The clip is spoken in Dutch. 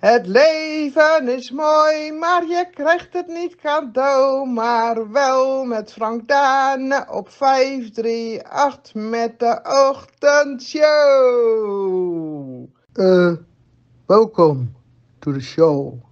Het leven is mooi, maar je krijgt het niet cadeau. Maar wel met Frank Dane op 538 met de ochtendshow. Uh, welkom to the show.